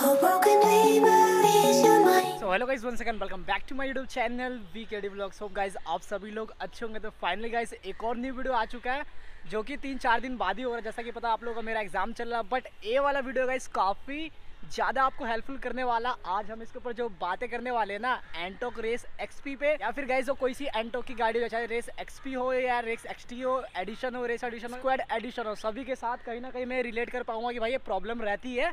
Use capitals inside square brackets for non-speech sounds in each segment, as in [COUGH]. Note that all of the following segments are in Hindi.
hello guys one second welcome back to my YouTube channel V K D vlogs hope guys आप सभी लोग अच्छे होंगे तो फाइनली गाइज एक और न्यू वीडियो आ चुका है जो कि तीन चार दिन बाद ही हो रहा है जैसा कि पता आप लोगों का मेरा एग्जाम चल रहा है बट ए वाला वीडियो गाइज काफ़ी ज़्यादा आपको हेल्पफुल करने वाला आज हम इसके ऊपर जो बातें करने वाले हैं ना एंटोक रेस एक्सपी पे या फिर गाइज जो कोई सी एंटोक की गाड़ी हो चाहे रेस एक्सपी हो या रेस एक्सटी हो एडिशन हो रेस एडिशन हो स्क्वाड एडिशन हो सभी के साथ कहीं ना कहीं मैं रिलेट कर पाऊंगा कि भाई ये प्रॉब्लम रहती है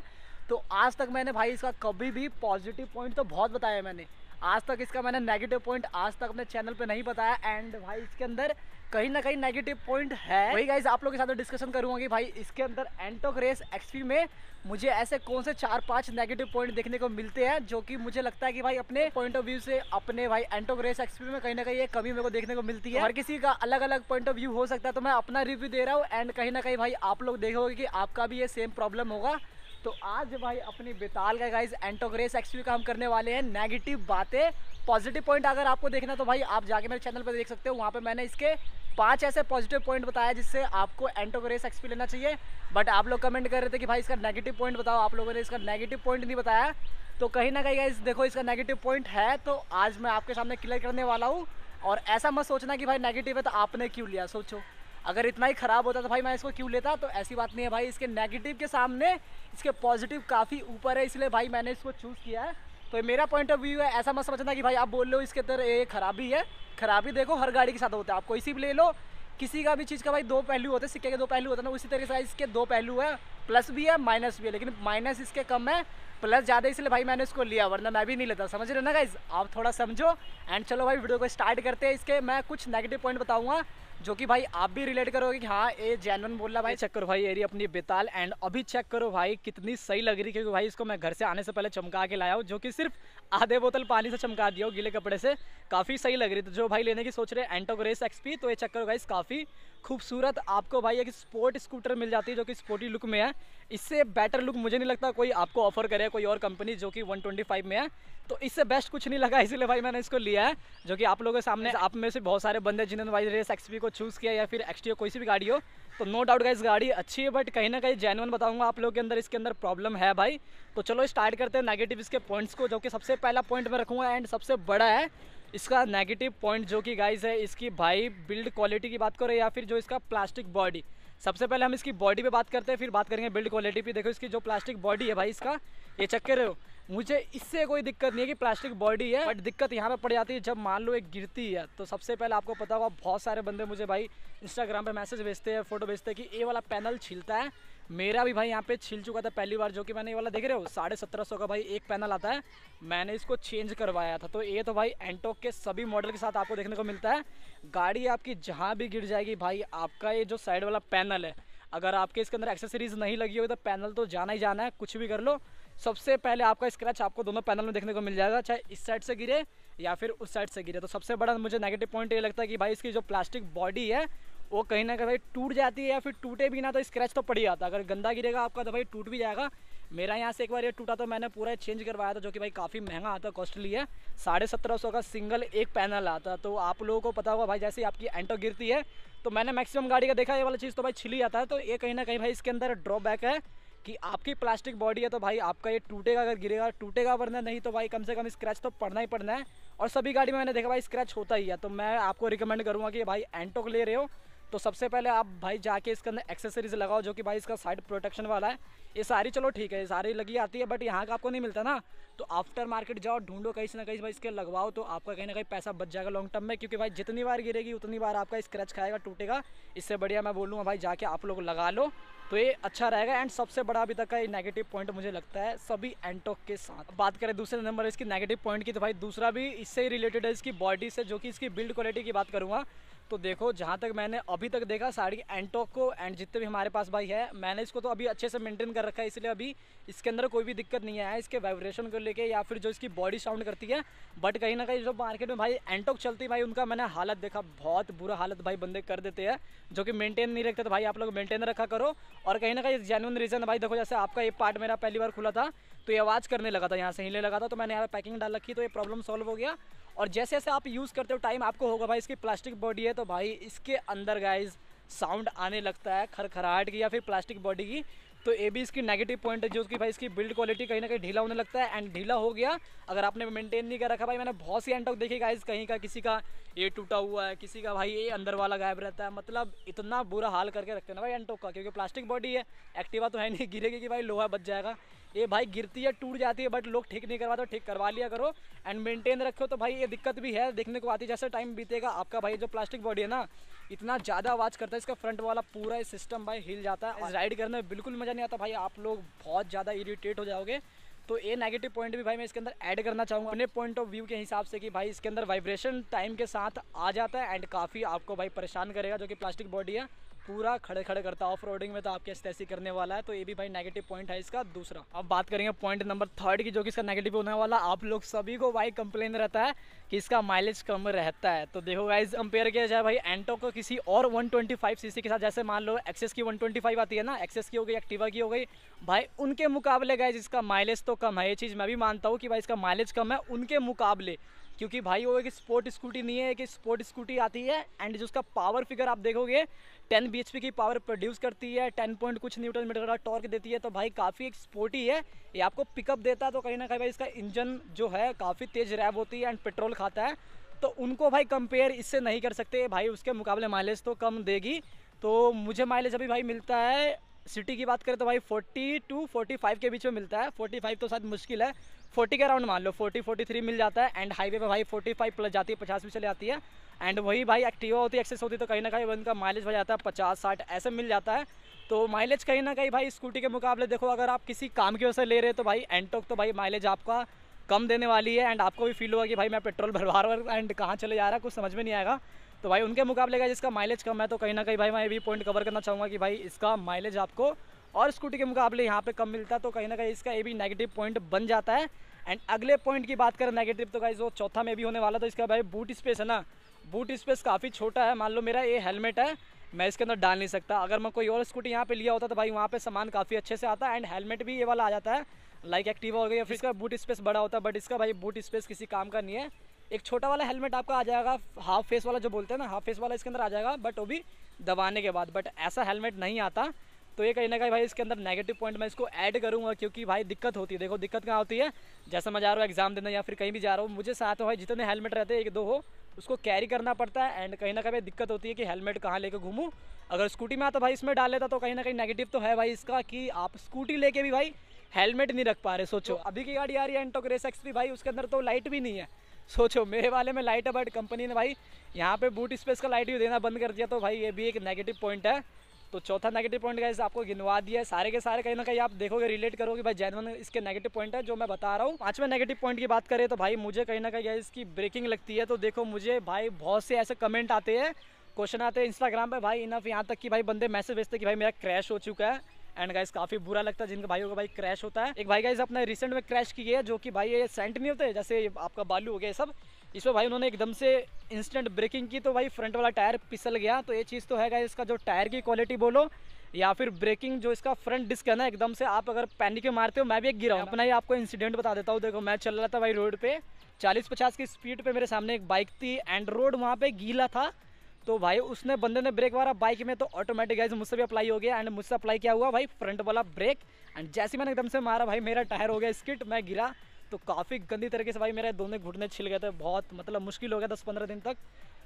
तो आज तक मैंने भाई इसका कभी भी पॉजिटिव पॉइंट तो बहुत बताया मैंने आज तक इसका मैंने नेगेटिव पॉइंट आज तक अपने चैनल पे नहीं बताया एंड भाई इसके अंदर कहीं ना कहीं नेगेटिव पॉइंट है वही गाइज आप लोगों के साथ डिस्कशन करूंगा कि भाई इसके अंदर एंटोक रेस एक्सपी में मुझे ऐसे कौन से चार पांच नेगेटिव पॉइंट देखने को मिलते हैं जो कि मुझे लगता है कि भाई अपने पॉइंट ऑफ व्यू से अपने भाई एंटोक रेस एक्सपी में कहीं ना कहीं ये कमी मेरे को देखने को मिलती है हर किसी का अलग अलग पॉइंट ऑफ व्यू हो सकता है तो मैं अपना रिव्यू दे रहा हूँ एंड कहीं ना कहीं भाई आप लोग देखोगे की आपका भी ये सेम प्रॉब्लम होगा तो आज भाई अपनी बेताल का गाइज एंटोग्रेस एक्सपी का हम करने वाले हैं नेगेटिव बातें पॉजिटिव पॉइंट अगर आपको देखना तो भाई आप जाके मेरे चैनल पर देख सकते हो वहाँ पे मैंने इसके पांच ऐसे पॉजिटिव पॉइंट बताया जिससे आपको एंटोग्रेस एक्सपी लेना चाहिए बट आप लोग कमेंट कर रहे थे कि भाई इसका नेगेटिव पॉइंट बताओ आप लोगों ने इसका नेगेटिव पॉइंट नहीं बताया तो कहीं ना कहीं गाइज देखो इसका नेगेटिव पॉइंट है तो आज मैं आपके सामने क्लियर करने वाला हूँ और ऐसा मत सोचना कि भाई नेगेटिव है तो आपने क्यों लिया सोचो अगर इतना ही ख़राब होता तो भाई मैं इसको क्यों लेता तो ऐसी बात नहीं है भाई इसके नेगेटिव के सामने इसके पॉजिटिव काफ़ी ऊपर है इसलिए भाई मैंने इसको चूज़ किया है तो मेरा पॉइंट ऑफ व्यू है ऐसा मत समझना कि भाई आप बोल लो इसके अंदर ये खराबी है खराबी देखो हर गाड़ी के साथ होता है आप कोई सी भी ले लो किसी का भी चीज़ का भाई दो पहलू होते हैं सिक्के के दो पहलू होते हैं ना तो उसी तरीके से इसके दो पहलू है प्लस भी है माइनस भी है लेकिन माइनस इसके कम है प्लस ज़्यादा इसलिए भाई मैंने इसको लिया वरना मैं भी नहीं लेता समझ रहे ना गाइज आप थोड़ा समझो एंड चलो भाई वीडियो को स्टार्ट करते हैं इसके मैं कुछ नेगेटिव पॉइंट बताऊँगा जो कि भाई आप भी रिलेट करोगे कि हाँ ये जैनवन बोल रहा भाई चेक करो भाई एरी अपनी बेताल एंड अभी चेक करो भाई कितनी सही लग रही क्योंकि भाई इसको मैं घर से आने से पहले चमका के लाया हूँ जो कि सिर्फ आधे बोतल पानी से चमका दिया हो गीले कपड़े से काफ़ी सही लग रही तो जो भाई लेने की सोच रहे हैं एंटोग्रेस एक्सपी तो ये चेक करो भाई काफ़ी खूबसूरत आपको भाई एक स्पोर्ट स्कूटर मिल जाती है जो कि स्पोर्टी लुक में है इससे बेटर लुक मुझे नहीं लगता कोई आपको ऑफर करे कोई और कंपनी जो कि 125 में है तो इससे बेस्ट कुछ नहीं लगा इसीलिए भाई मैंने इसको लिया है जो कि आप लोगों के सामने आप में से बहुत सारे बंदे जिन्होंने भाई रेस एक्सपी को चूज़ किया या फिर एक्सटी कोई सी भी गाड़ी हो तो नो डाउट गाइस गाड़ी अच्छी है बट कहीं ना कहीं जेनुअन बताऊंगा आप लोगों के अंदर इसके अंदर प्रॉब्लम है भाई तो चलो स्टार्ट करते हैं नेगेटिव इसके पॉइंट्स को जो कि सबसे पहला पॉइंट मैं रखूँगा एंड सबसे बड़ा है इसका नेगेटिव पॉइंट जो कि गाइज है इसकी भाई बिल्ड क्वालिटी की बात करें या फिर जो इसका प्लास्टिक बॉडी सबसे पहले हम इसकी बॉडी पे बात करते हैं फिर बात करेंगे बिल्ड क्वालिटी पे देखो इसकी जो प्लास्टिक बॉडी है भाई इसका ये चेक कर रहे हो मुझे इससे कोई दिक्कत नहीं है कि प्लास्टिक बॉडी है बट दिक्कत यहाँ पर पड़ जाती है जब मान लो एक गिरती है तो सबसे पहले आपको पता होगा बहुत सारे बंदे मुझे भाई इंस्टाग्राम पर मैसेज भेजते हैं फोटो भेजते हैं कि ये वाला पैनल छिलता है मेरा भी भाई यहाँ पे छिल चुका था पहली बार जो कि मैंने ये वाला देख रहे हो साढ़े सत्रह सौ का भाई एक पैनल आता है मैंने इसको चेंज करवाया था तो ये तो भाई एंटोक के सभी मॉडल के साथ आपको देखने को मिलता है गाड़ी आपकी जहाँ भी गिर जाएगी भाई आपका ये जो साइड वाला पैनल है अगर आपके इसके अंदर एक्सेसरीज नहीं लगी होगी तो पैनल तो जाना ही जाना है कुछ भी कर लो सबसे पहले आपका स्क्रैच आपको दोनों पैनल में देखने को मिल जाएगा चाहे इस साइड से गिरे या फिर उस साइड से गिरे तो सबसे बड़ा मुझे नेगेटिव पॉइंट ये लगता है कि भाई इसकी जो प्लास्टिक बॉडी है वो कहीं ना कहीं टूट जाती है या फिर टूटे भी ना तो स्क्रैच तो पड़ ही जाता अगर गंदा गिरेगा आपका तो भाई टूट भी जाएगा मेरा यहाँ से एक बार ये टूटा तो मैंने पूरा चेंज करवाया था जो कि भाई काफ़ी महंगा आता है कॉस्टली है साढ़े सत्रह सौ का सिंगल एक पैनल आता तो आप लोगों को पता होगा भाई जैसे आपकी एंटो गिरती है तो मैंने मैक्सिमम गाड़ी का देखा ये वाला चीज़ तो भाई छिली जाता है तो ये कहीं ना कहीं भाई इसके अंदर ड्रॉबैक है कि आपकी प्लास्टिक बॉडी है तो भाई आपका ये टूटेगा अगर गिरेगा टूटेगा वरना नहीं तो भाई कम से कम स्क्रैच तो पड़ना ही पड़ना है और सभी गाड़ी में मैंने देखा भाई स्क्रैच होता ही है तो मैं आपको रिकमेंड करूँगा कि भाई एंटोक ले रहे हो तो सबसे पहले आप भाई जाके इसके अंदर एक्सेसरीज लगाओ जो कि भाई इसका साइड प्रोटेक्शन वाला है ये सारी चलो ठीक है ये सारी लगी आती है बट यहाँ का आपको नहीं मिलता ना तो आफ्टर मार्केट जाओ ढूंढो कहीं ना कहीं भाई इसके लगवाओ तो आपका कहीं ना कहीं पैसा बच जाएगा लॉन्ग टर्म में क्योंकि भाई जितनी बार गिरेगी उतनी बार आपका स्क्रैच खाएगा टूटेगा इससे बढ़िया मैं बोलूँगा भाई जाके आप लोग लगा लो तो ये अच्छा रहेगा एंड सबसे बड़ा अभी तक का ये नेगेटिव पॉइंट मुझे लगता है सभी एंटोक के साथ बात करें दूसरे नंबर इसकी नेगेटिव पॉइंट की तो भाई दूसरा भी इससे रिलेटेड है इसकी बॉडी से जो कि इसकी बिल्ड क्वालिटी की बात करूँगा तो देखो जहाँ तक मैंने अभी तक देखा साड़ी एंटोक एंटॉक को एंड जितने भी हमारे पास भाई है मैंने इसको तो अभी अच्छे से मेंटेन कर रखा है इसलिए अभी इसके अंदर कोई भी दिक्कत नहीं आया इसके वाइब्रेशन को लेके या फिर जो इसकी बॉडी साउंड करती है बट कहीं ना कहीं जो मार्केट में भाई एंटॉक चलती भाई उनका मैंने हालत देखा बहुत बुरा हालत भाई बंदे कर देते हैं जो कि मेनटेन नहीं रखते तो भाई आप लोग मेनटेन रखा करो और कहीं ना कहीं जेनुअन रीज़न भाई देखो जैसे आपका ये पार्ट मेरा पहली बार खुला था तो ये आवाज़ करने लगा था यहाँ से हिलने लगा था तो मैंने यहाँ पैकिंग डाल रखी तो ये प्रॉब्लम सॉल्व हो गया और जैसे जैसे आप यूज़ करते हो टाइम आपको होगा भाई इसकी प्लास्टिक बॉडी है तो भाई इसके अंदर गाइज साउंड आने लगता है खरखराहट की या फिर प्लास्टिक बॉडी की तो ए बी इसकी नेगेटिव पॉइंट है जो कि भाई इसकी बिल्ड क्वालिटी कहीं ना कहीं ढीला होने लगता है एंड ढीला हो गया अगर आपने मेंटेन नहीं कर रखा भाई मैंने बहुत सी एंटॉक देखी गाइज कहीं का किसी का ये टूटा हुआ है किसी का भाई ये अंदर वाला गायब रहता है मतलब इतना बुरा हाल करके रखते हैं ना भाई एंटॉक का क्योंकि प्लास्टिक बॉडी है एक्टिवा तो है नहीं गिरेगी कि भाई लोहा बच जाएगा ये भाई गिरती है टूट जाती है बट लोग ठीक नहीं करवाते तो ठीक करवा लिया करो एंड मेंटेन रखो तो भाई ये दिक्कत भी है देखने को आती है जैसे टाइम बीतेगा आपका भाई जो प्लास्टिक बॉडी है ना इतना ज़्यादा आवाज़ करता है इसका फ्रंट वाला पूरा सिस्टम भाई हिल जाता है राइड करने में बिल्कुल मजा मज़ा नहीं आता भाई आप लोग बहुत ज़्यादा इरीटेट हो जाओगे तो ये नेगेटिव पॉइंट भी भाई मैं इसके अंदर ऐड करना चाहूँगा अपने पॉइंट ऑफ व्यू के हिसाब से कि भाई इसके अंदर वाइब्रेशन टाइम के साथ आ जाता है एंड काफ़ी आपको भाई परेशान करेगा जो कि प्लास्टिक बॉडी है पूरा खड़े खड़े करता है ऑफ रोडिंग में तो आपके ऐसे करने वाला है तो ये भी भाई नेगेटिव पॉइंट है इसका दूसरा अब बात करेंगे पॉइंट नंबर थर्ड की जो कि इसका नेगेटिव होने वाला आप लोग सभी को भाई कंप्लेन रहता है कि इसका माइलेज कम रहता है तो देखो गाइज कंपेयर किया जाए भाई एंटो को किसी और वन सीसी के साथ जैसे मान लो एक्सेस की वन आती है ना एक्सेस की हो गई एक्टिवा की हो गई भाई उनके मुकाबले गाइज इसका माइलेज तो कम है ये चीज़ मैं भी मानता हूँ कि भाई इसका माइलेज कम है उनके मुकाबले क्योंकि भाई वो एक स्पोर्ट स्कूटी नहीं है एक स्पोर्ट स्कूटी आती है एंड जिसका पावर फिगर आप देखोगे 10 बी की पावर प्रोड्यूस करती है 10 पॉइंट कुछ न्यूटन मीटर का टॉर्क देती है तो भाई काफ़ी एक स्पोर्टी है ये आपको पिकअप देता है तो कहीं ना कहीं भाई इसका इंजन जो है काफ़ी तेज़ रैब होती है एंड पेट्रोल खाता है तो उनको भाई कंपेयर इससे नहीं कर सकते भाई उसके मुकाबले माइलेज तो कम देगी तो मुझे माइलेज अभी भाई मिलता है सिटी की बात करें तो भाई 40 टू 45 के बीच में मिलता है 45 तो शायद मुश्किल है फोर्टी के अराउंड मान लो फोर्टी फोर्टी थ्री मिल जाता है एंड हाईवे पे भाई फोर्टी फाइव प्लस जाती है पचास भी चले जाती है एंड वही भाई एक्टिवा होती है एक्सेस होती है तो कहीं ना कहीं उनका माइलेज हो जाता है पचास साठ ऐसे मिल जाता है तो माइलेज कहीं ना कहीं भाई स्कूटी के मुकाबले देखो अगर आप किसी काम की वजह से ले रहे तो भाई एंटोक तो भाई माइलेज आपका कम देने वाली है एंड आपको भी फील होगा कि भाई मैं पेट्रोल भरवा रहा हूँ एंड कहाँ चले जा रहा है कुछ समझ में नहीं आएगा तो भाई उनके मुकाबले का जिसका माइलेज कम है तो कहीं ना कहीं भाई मैं ये भी पॉइंट कवर करना चाहूँगा कि भाई इसका माइलेज आपको और स्कूटी के मुकाबले यहाँ पे कम मिलता है तो कहीं ना कहीं इसका ये भी नेगेटिव पॉइंट बन जाता है एंड अगले पॉइंट की बात करें नेगेटिव तो कहीं वो चौथा में भी होने वाला तो इसका भाई बूट स्पेस है ना बूट स्पेस काफ़ी छोटा है मान लो मेरा ये हेलमेट है मैं इसके अंदर डाल नहीं सकता अगर मैं कोई और स्कूटी यहाँ पे लिया होता तो भाई वहाँ पे सामान काफ़ी अच्छे से आता है एंड हेलमेट भी ये वाला आ जाता है लाइक एक्टिवा हो गया फिर इसका बूट स्पेस बड़ा होता है बट इसका भाई बूट स्पेस किसी काम का नहीं है एक छोटा वाला हेलमेट आपका आ जाएगा हाफ फेस वाला जो बोलते हैं ना हाफ फेस वाला इसके अंदर आ जाएगा बट वो भी दबाने के बाद बट ऐसा हेलमेट नहीं आता तो ये कहीं ना कहीं भाई इसके अंदर नेगेटिव पॉइंट मैं इसको ऐड करूँगा क्योंकि भाई दिक्कत होती है देखो दिक्कत कहाँ होती है जैसे मैं जा रहा हूँ एग्जाम देने या फिर कहीं भी जा रहा हूँ मुझे साथ भाई जितने हेलमेट रहते हैं एक दो हो उसको कैरी करना पड़ता है एंड कहीं ना कहीं दिक्कत होती है कि हेलमेट कहाँ लेकर घूमूँ अगर स्कूटी में आता भाई इसमें डाल लेता तो कहीं ना कहीं नेगेटिव तो है भाई इसका कि आप स्कूटी लेके भी भाई हेलमेट नहीं रख पा रहे सोचो तो- अभी की गाड़ी आ रही है एंटोक रेस एक्स भाई उसके अंदर तो लाइट भी नहीं है [LAUGHS] सोचो मेरे वाले में लाइट है बट कंपनी ने भाई यहाँ पे बूट स्पेस का लाइट भी देना बंद कर दिया तो भाई ये भी एक नेगेटिव पॉइंट है तो चौथा नेगेटिव पॉइंट गाइज आपको गिनवा दिया है सारे के सारे कहीं ना कहीं आप देखोगे रिलेट करोगे भाई जैनवन इसके नेगेटिव पॉइंट है जो मैं बता रहा हूँ पाँचवें नेगेटिव पॉइंट की बात करें तो भाई मुझे कहीं ना कहीं गाइज की ब्रेकिंग लगती है तो देखो मुझे भाई बहुत से ऐसे कमेंट आते हैं क्वेश्चन आते हैं इंस्टाग्राम पर भाई इनफ यहाँ तक कि भाई बंदे मैसेज भेजते कि भाई मेरा क्रैश हो चुका है एंड गाइस काफी बुरा लगता है जिनके भाइयों का भाई क्रैश होता है एक भाई गाइस अपने रिसेंट में क्रैश किए जो कि भाई ये सेंट नहीं होते जैसे आपका बालू हो गया सब इसमें भाई उन्होंने एकदम से इंस्टेंट ब्रेकिंग की तो भाई फ्रंट वाला टायर पिसल गया तो ये चीज़ तो है इसका जो टायर की क्वालिटी बोलो या फिर ब्रेकिंग जो इसका फ्रंट डिस्क है ना एकदम से आप अगर पैनिक में मारते हो मैं भी एक गिरा हूँ अपना ही आपको इंसिडेंट बता देता हूँ देखो मैं चल रहा था भाई रोड पे 40-50 की स्पीड पे मेरे सामने एक बाइक थी एंड रोड वहाँ पे गीला था तो भाई उसने बंदे ने ब्रेक मारा बाइक में तो ऑटोमेटिक गाइज मुझसे भी अप्लाई हो गया एंड मुझसे अप्लाई क्या हुआ भाई फ्रंट वाला ब्रेक एंड जैसे मैंने एकदम से मारा भाई मेरा टायर हो गया स्किट मैं गिरा तो काफ़ी गंदी तरीके से भाई मेरे दोनों घुटने छिल गए थे बहुत मतलब मुश्किल हो गया दस पंद्रह दिन तक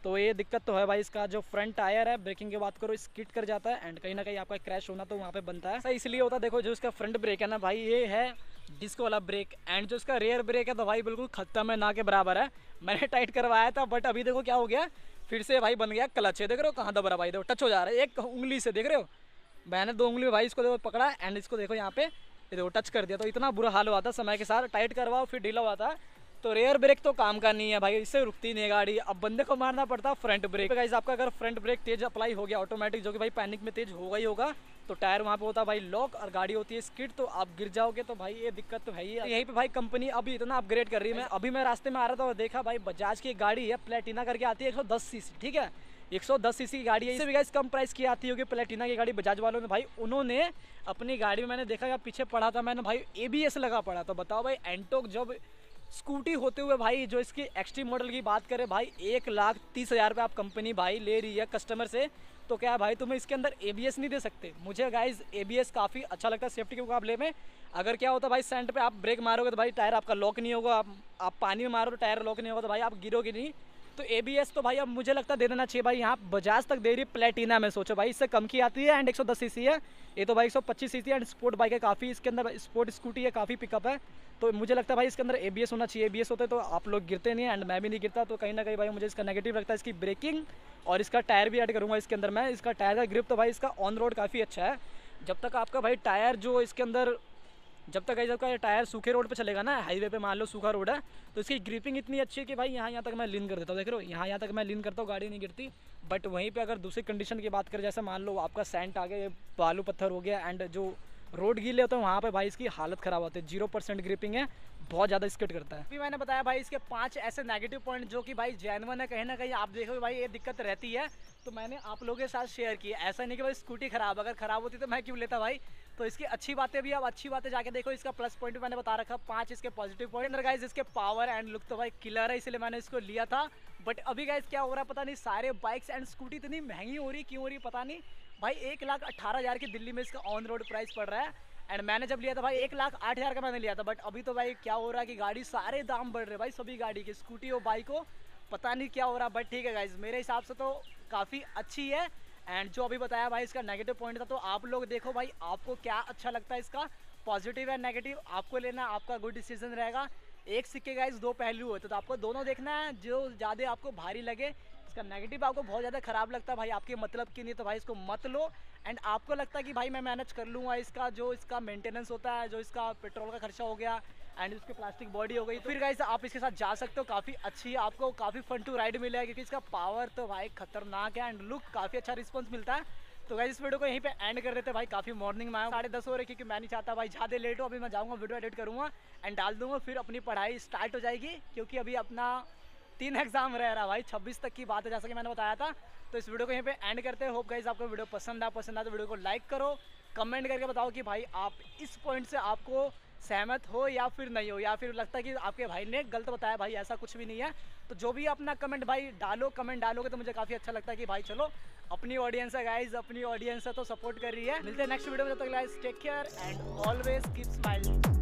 तो ये दिक्कत तो है भाई इसका जो फ्रंट टायर है ब्रेकिंग की बात करो स्किट कर जाता है एंड कहीं ना कहीं आपका क्रैश होना तो वहाँ पे बनता है ऐसा इसलिए होता है देखो जो इसका फ्रंट ब्रेक है ना भाई ये है डिस्को वाला ब्रेक एंड जो इसका रेयर ब्रेक है तो भाई बिल्कुल खत्म है ना के बराबर है मैंने टाइट करवाया था बट अभी देखो क्या हो गया फिर से भाई बन गया क्लच है देख रहे हो कहाँ दबरा भाई देखो टच हो जा रहा है एक उंगली से देख रहे हो मैंने दो उंगली भाई इसको देखो पकड़ा एंड इसको देखो यहाँ पे ये देखो टच कर दिया तो इतना बुरा हाल हुआ था समय के साथ टाइट करवाओ फिर ढीला हुआ था तो रेयर ब्रेक तो काम का नहीं है भाई इससे रुकती नहीं है गाड़ी अब बंदे को मारना पड़ता फ्रंट ब्रेक गाइज आपका अगर फ्रंट ब्रेक तेज अप्लाई हो गया ऑटोमेटिक जो कि भाई पैनिक में तेज होगा ही होगा तो टायर वहाँ पे होता है भाई लॉक और गाड़ी होती है स्किड तो आप गिर जाओगे तो भाई ये दिक्कत तो है ही तो यहीं पे भाई कंपनी अभी इतना अपग्रेड कर रही है मैं अभी मैं रास्ते में आ रहा था और देखा भाई बजाज की गाड़ी है प्लेटिना करके आती है एक ठीक है 110 सीसी की गाड़ी है इससे भी कम प्राइस की आती होगी प्लेटिना की गाड़ी बजाज वालों ने भाई उन्होंने अपनी गाड़ी में मैंने देखा पीछे पड़ा था मैंने भाई ए लगा पड़ा था बताओ भाई एंटोक जब स्कूटी होते हुए भाई जो इसकी एक्सट्रीम मॉडल की बात करें भाई एक लाख तीस हज़ार रुपये आप कंपनी भाई ले रही है कस्टमर से तो क्या भाई तुम्हें इसके अंदर ए नहीं दे सकते मुझे गाइज ए काफ़ी अच्छा लगता है सेफ्टी के मुकाबले में अगर क्या होता भाई सेंट पर आप ब्रेक मारोगे तो भाई टायर आपका लॉक नहीं होगा आप पानी में मारो तो टायर लॉक नहीं होगा तो भाई आप गिरोगे नहीं तो ए तो भाई अब मुझे लगता दे देना चाहिए भाई यहाँ बजाज तक दे रही प्लेटिना में सोचो भाई इससे कम की आती है एंड 110 सीसी है ये तो भाई 125 सीसी है एंड स्पोर्ट बाइक है काफ़ी इसके अंदर स्पोर्ट स्कूटी है काफ़ी पिकअप है तो मुझे लगता है भाई इसके अंदर ए होना चाहिए ए होते तो आप लोग गिरते नहीं एंड मैं भी नहीं गिरता तो कहीं ना कहीं भाई मुझे इसका नेगेटिव लगता है इसकी ब्रेकिंग और इसका टायर भी ऐड करूँगा इसके अंदर मैं इसका टायर का ग्रिप तो भाई इसका ऑन रोड काफ़ी अच्छा है जब तक आपका भाई टायर जो इसके अंदर जब तक आपका टायर सूखे रोड पे चलेगा ना हाईवे पे मान लो सूखा रोड है तो इसकी ग्रिपिंग इतनी अच्छी है कि भाई यहाँ यहाँ तक मैं लीन कर देता हूँ देख रहे यहाँ यहाँ तक मैं लीन करता हूँ गाड़ी नहीं गिरती बट वहीं पर अगर दूसरी कंडीशन की बात करें जैसे मान लो आपका सेंट आ गया बालू पत्थर हो गया एंड जो रोड गीले होते हैं वहाँ पर भाई इसकी हालत ख़राब होती है जीरो परसेंट ग्रिपिंग है बहुत ज़्यादा स्किट करता है अभी मैंने बताया भाई इसके पाँच ऐसे नेगेटिव पॉइंट जो कि भाई जैनवन है कहीं ना कहीं आप देखोगे भाई ये दिक्कत रहती है तो मैंने आप लोगों के साथ शेयर किया ऐसा नहीं कि भाई स्कूटी ख़राब अगर ख़राब होती तो मैं क्यों लेता भाई तो इसकी अच्छी बातें भी आप अच्छी बातें जाके देखो इसका प्लस पॉइंट मैंने बता रखा पांच इसके पॉजिटिव पॉइंट अंदर गाइज इसके पावर एंड लुक तो भाई किलर है इसलिए मैंने इसको लिया था बट अभी गाइज क्या हो रहा है पता नहीं सारे बाइक्स एंड स्कूटी इतनी महंगी हो रही क्यों हो रही पता नहीं भाई एक लाख अट्ठारह हज़ार की दिल्ली में इसका ऑन रोड प्राइस पड़ रहा है एंड मैंने जब लिया था भाई एक लाख आठ हज़ार का मैंने लिया था बट अभी तो भाई क्या हो रहा है कि गाड़ी सारे दाम बढ़ रहे भाई सभी गाड़ी के स्कूटी हो बाइक हो पता नहीं क्या हो रहा बट ठीक है गाइज मेरे हिसाब से तो काफ़ी अच्छी है एंड जो अभी बताया भाई इसका नेगेटिव पॉइंट था तो आप लोग देखो भाई आपको क्या अच्छा लगता है इसका पॉजिटिव या नेगेटिव आपको लेना आपका गुड डिसीजन रहेगा एक सिक्के का इस दो पहलू होते तो आपको दोनों देखना है जो ज़्यादा आपको भारी लगे इसका नेगेटिव आपको बहुत ज़्यादा ख़राब लगता है भाई आपके मतलब की नहीं तो भाई इसको मत लो एंड आपको लगता है कि भाई मैं मैनेज कर लूँगा इसका जो इसका मेंटेनेंस होता है जो इसका पेट्रोल का खर्चा हो गया एंड उसकी प्लास्टिक बॉडी हो गई तो फिर गाइस आप इसके साथ जा सकते हो काफ़ी अच्छी है आपको काफ़ी फन टू राइड मिलेगा क्योंकि इसका पावर तो भाई खतरनाक है एंड लुक काफ़ी अच्छा रिस्पॉन्स मिलता है तो गाइज इस वीडियो को यहीं पे एंड कर देते भाई काफ़ी मॉर्निंग में आया साढ़े दस हो रहे क्योंकि मैं नहीं चाहता भाई ज़्यादा लेट हो अभी मैं जाऊँगा वीडियो एडिट करूँगा एंड डाल दूंगा फिर अपनी पढ़ाई स्टार्ट हो जाएगी क्योंकि अभी अपना तीन एग्जाम रह रहा भाई 26 तक की बात है जैसा कि मैंने बताया था तो इस वीडियो को यहीं पे एंड करते हैं होप गाइज आपको वीडियो पसंद आया पसंद आया तो वीडियो को लाइक करो कमेंट करके बताओ कि भाई आप इस पॉइंट से आपको सहमत हो या फिर नहीं हो या फिर लगता है कि आपके भाई ने गलत बताया भाई ऐसा कुछ भी नहीं है तो जो भी अपना कमेंट भाई डालो कमेंट डालोगे तो मुझे काफ़ी अच्छा लगता है कि भाई चलो अपनी ऑडियंस है गाइज अपनी ऑडियंस है तो सपोर्ट कर रही है मिलते हैं नेक्स्ट वीडियो में जब तक guys take care and always keep